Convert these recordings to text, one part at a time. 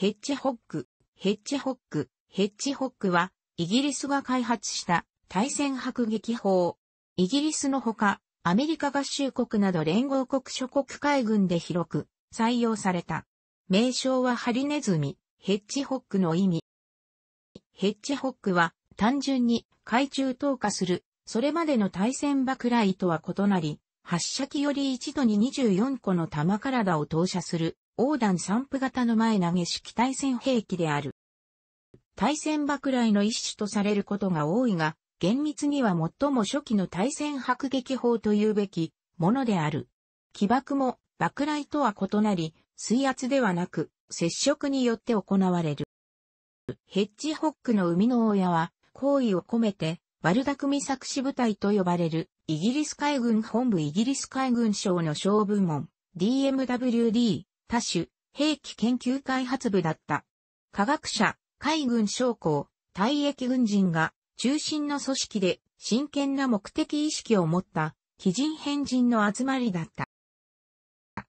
ヘッジホック、ヘッジホック、ヘッジホックは、イギリスが開発した対戦迫撃砲。イギリスのほか、アメリカ合衆国など連合国諸国海軍で広く採用された。名称はハリネズミ、ヘッジホックの意味。ヘッジホックは単純に海中投下する、それまでの対戦爆雷とは異なり、発射機より一度に24個の弾体を投射する、横断散布型の前投げ式対戦兵器である。対戦爆雷の一種とされることが多いが、厳密には最も初期の対戦迫撃砲というべきものである。起爆も爆雷とは異なり、水圧ではなく、接触によって行われる。ヘッジホックの生みの親は、好意を込めて、悪ルダ作詞部隊と呼ばれるイギリス海軍本部イギリス海軍省の省部門、DMWD、多種、兵器研究開発部だった。科学者、海軍将校、退役軍人が、中心の組織で、真剣な目的意識を持った、基人変人の集まりだった。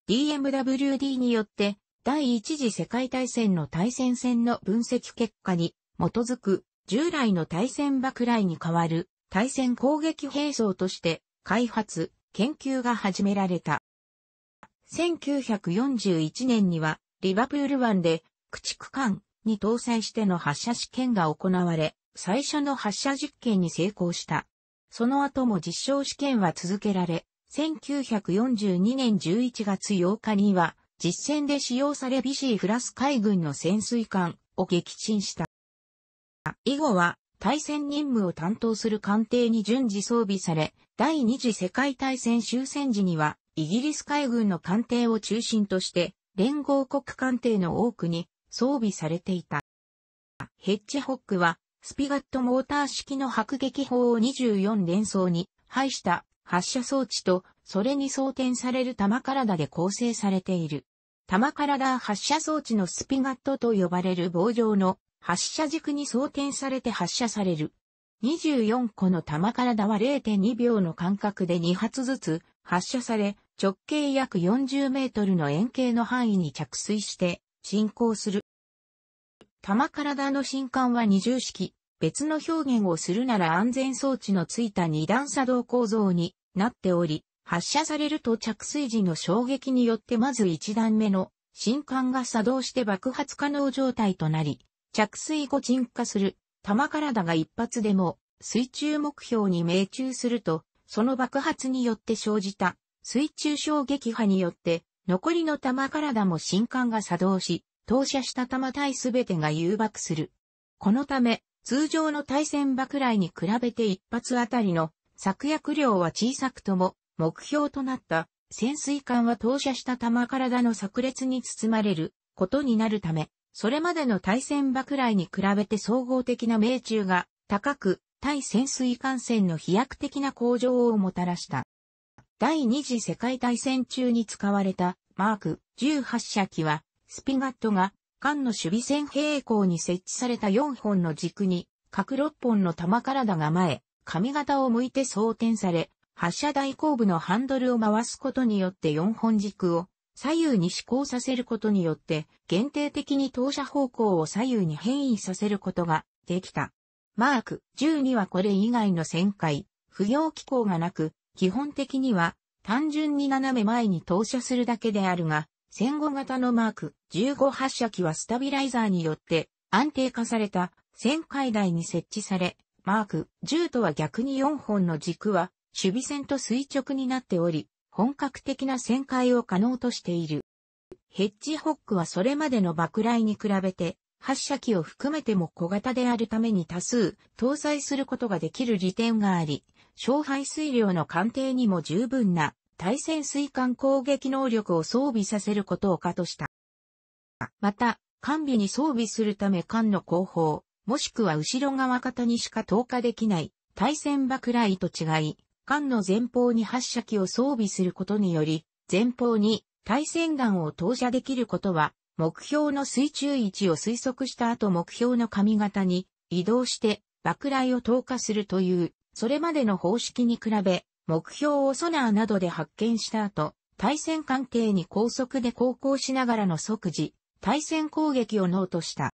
DMWD によって、第一次世界大戦の対戦線の分析結果に、基づく、従来の対戦爆雷に代わる対戦攻撃兵装として開発、研究が始められた。1941年にはリバプール湾で駆逐艦に搭載しての発射試験が行われ、最初の発射実験に成功した。その後も実証試験は続けられ、1942年11月8日には実戦で使用されビシーフラス海軍の潜水艦を撃沈した。以後は対戦任務を担当する艦艇に順次装備され、第二次世界大戦終戦時には、イギリス海軍の艦艇を中心として、連合国艦艇の多くに装備されていた。ヘッジホックは、スピガットモーター式の迫撃砲を24連装に配した発射装置と、それに装填される弾体で構成されている。弾体発射装置のスピガットと呼ばれる棒状の発射軸に装填されて発射される。24個の弾体は0.2秒の間隔で2発ずつ発射され、直径約40メートルの円形の範囲に着水して進行する。玉体の進管は二重式、別の表現をするなら安全装置のついた二段作動構造になっており、発射されると着水時の衝撃によってまず一段目の進管が作動して爆発可能状態となり、着水後沈下する、弾体が一発でも水中目標に命中すると、その爆発によって生じた水中衝撃波によって、残りの弾体も新艦が作動し、投射した弾体すべてが誘爆する。このため、通常の対戦爆雷に比べて一発あたりの作薬量は小さくとも目標となった潜水艦は投射した弾体の炸裂に包まれることになるため、それまでの対戦爆雷に比べて総合的な命中が高く、対潜水艦船の飛躍的な向上をもたらした。第二次世界大戦中に使われたマーク18射機は、スピガットが艦の守備線平行に設置された4本の軸に、各6本の弾体が前、髪型を向いて装填され、発射台後部のハンドルを回すことによって4本軸を左右に指向させることによって限定的に投射方向を左右に変異させることができた。マーク12はこれ以外の旋回、不要機構がなく、基本的には単純に斜め前に投射するだけであるが、戦後型のマーク15発射機はスタビライザーによって安定化された旋回台に設置され、マーク10とは逆に4本の軸は守備線と垂直になっており、本格的な旋回を可能としている。ヘッジホックはそれまでの爆雷に比べて、発射機を含めても小型であるために多数搭載することができる利点があり、小排水量の鑑定にも十分な対潜水艦攻撃能力を装備させることを可とした。また、艦尾に装備するため艦の後方、もしくは後ろ側方にしか投下できない対戦爆雷と違い、艦の前方に発射機を装備することにより、前方に対戦弾を投射できることは、目標の水中位置を推測した後目標の髪型に移動して爆雷を投下するという、それまでの方式に比べ、目標をソナーなどで発見した後、対戦関係に高速で航行しながらの即時、対戦攻撃をノートした。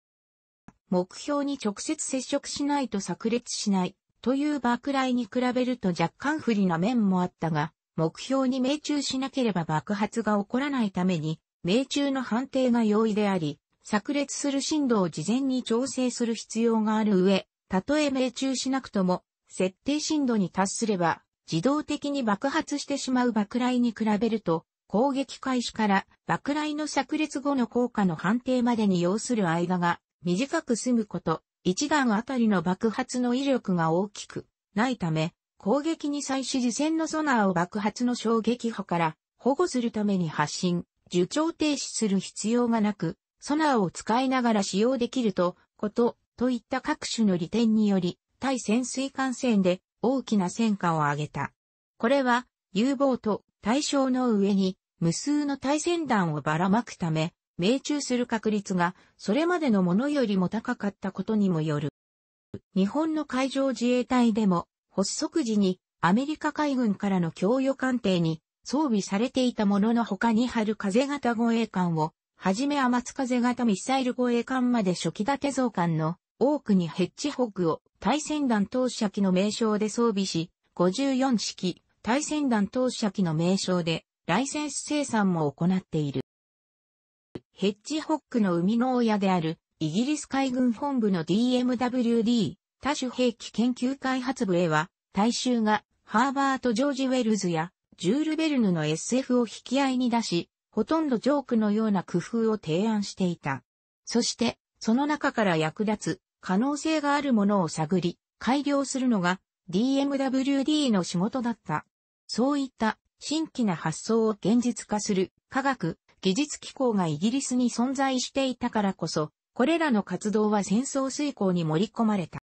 目標に直接接触しないと炸裂しないという爆雷に比べると若干不利な面もあったが、目標に命中しなければ爆発が起こらないために、命中の判定が容易であり、炸裂する振動を事前に調整する必要がある上、たとえ命中しなくとも、設定振度に達すれば、自動的に爆発してしまう爆雷に比べると、攻撃開始から爆雷の炸裂後の効果の判定までに要する間が短く済むこと、1弾あたりの爆発の威力が大きくないため、攻撃に際し次戦のソナーを爆発の衝撃波から保護するために発進、受長停止する必要がなく、ソナーを使いながら使用できると、こと、といった各種の利点により、対潜水艦戦で大きな戦果を上げた。これは、U ボート、対象の上に、無数の対戦弾をばらまくため、命中する確率がそれまでのものよりも高かったことにもよる。日本の海上自衛隊でも発足時にアメリカ海軍からの供与艦艇に装備されていたものの他に春風型護衛艦をはじめ天津風型ミサイル護衛艦まで初期立て造艦の多くにヘッジホッグを対戦弾投射機の名称で装備し、54式対戦弾投射機の名称でライセンス生産も行っている。ヘッジホックの生みの親である、イギリス海軍本部の DMWD、多種兵器研究開発部へは、大衆が、ハーバート・ジョージ・ウェルズや、ジュール・ベルヌの SF を引き合いに出し、ほとんどジョークのような工夫を提案していた。そして、その中から役立つ、可能性があるものを探り、改良するのが、DMWD の仕事だった。そういった、新規な発想を現実化する、科学、技術機構がイギリスに存在していたからこそ、これらの活動は戦争遂行に盛り込まれた。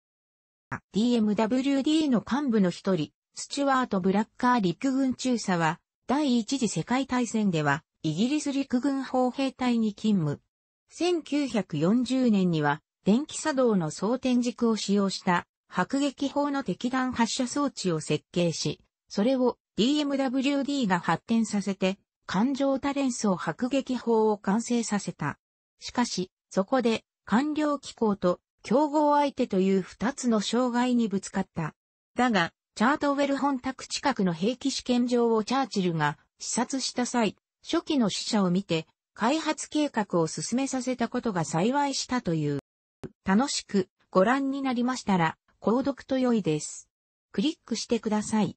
DMWD の幹部の一人、スチュワート・ブラッカー陸軍中佐は、第一次世界大戦では、イギリス陸軍砲兵隊に勤務。1940年には、電気作動の装填軸を使用した迫撃砲の敵弾発射装置を設計し、それを DMWD が発展させて感情多連装迫撃法を完成させた。しかし、そこで、官僚機構と競合相手という二つの障害にぶつかった。だが、チャートウェル本宅近くの兵器試験場をチャーチルが視察した際、初期の死者を見て、開発計画を進めさせたことが幸いしたという。楽しくご覧になりましたら、購読と良いです。クリックしてください。